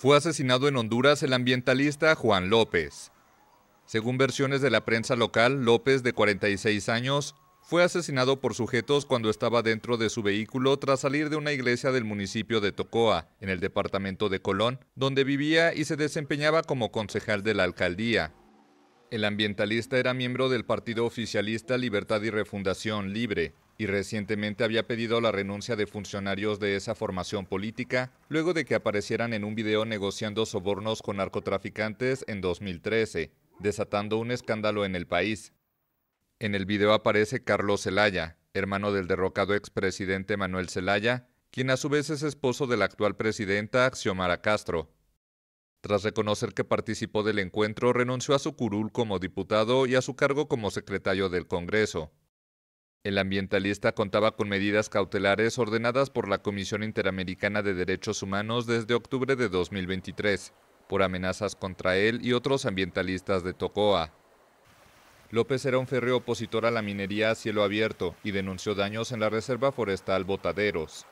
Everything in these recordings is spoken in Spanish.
fue asesinado en Honduras el ambientalista Juan López. Según versiones de la prensa local, López, de 46 años, fue asesinado por sujetos cuando estaba dentro de su vehículo tras salir de una iglesia del municipio de Tocoa, en el departamento de Colón, donde vivía y se desempeñaba como concejal de la alcaldía. El ambientalista era miembro del partido oficialista Libertad y Refundación Libre, y recientemente había pedido la renuncia de funcionarios de esa formación política luego de que aparecieran en un video negociando sobornos con narcotraficantes en 2013, desatando un escándalo en el país. En el video aparece Carlos Zelaya, hermano del derrocado expresidente Manuel Zelaya, quien a su vez es esposo de la actual presidenta Xiomara Castro. Tras reconocer que participó del encuentro, renunció a su curul como diputado y a su cargo como secretario del Congreso. El ambientalista contaba con medidas cautelares ordenadas por la Comisión Interamericana de Derechos Humanos desde octubre de 2023 por amenazas contra él y otros ambientalistas de Tocoa. López era un férreo opositor a la minería a cielo abierto y denunció daños en la reserva forestal Botaderos.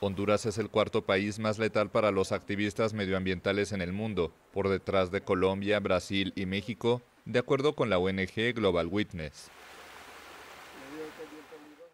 Honduras es el cuarto país más letal para los activistas medioambientales en el mundo, por detrás de Colombia, Brasil y México, de acuerdo con la ONG Global Witness. pedir peligro.